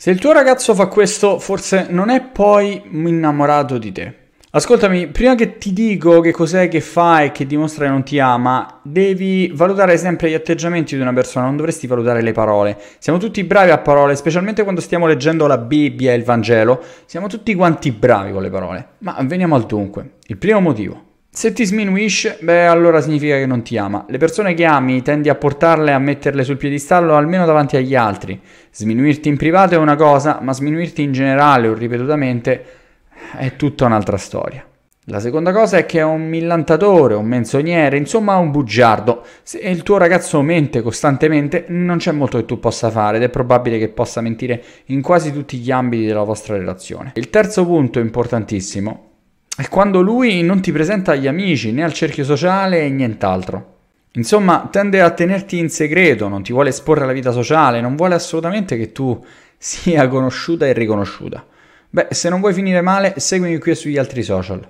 Se il tuo ragazzo fa questo, forse non è poi innamorato di te. Ascoltami, prima che ti dico che cos'è che fa e che dimostra che non ti ama, devi valutare sempre gli atteggiamenti di una persona, non dovresti valutare le parole. Siamo tutti bravi a parole, specialmente quando stiamo leggendo la Bibbia e il Vangelo, siamo tutti quanti bravi con le parole. Ma veniamo al dunque. Il primo motivo. Se ti sminuisce, beh, allora significa che non ti ama. Le persone che ami tendi a portarle a metterle sul piedistallo almeno davanti agli altri. Sminuirti in privato è una cosa, ma sminuirti in generale o ripetutamente è tutta un'altra storia. La seconda cosa è che è un millantatore, un menzognere, insomma un bugiardo. Se il tuo ragazzo mente costantemente, non c'è molto che tu possa fare ed è probabile che possa mentire in quasi tutti gli ambiti della vostra relazione. Il terzo punto importantissimo è quando lui non ti presenta agli amici, né al cerchio sociale e nient'altro. Insomma, tende a tenerti in segreto, non ti vuole esporre alla vita sociale, non vuole assolutamente che tu sia conosciuta e riconosciuta. Beh, se non vuoi finire male, seguimi qui sugli altri social.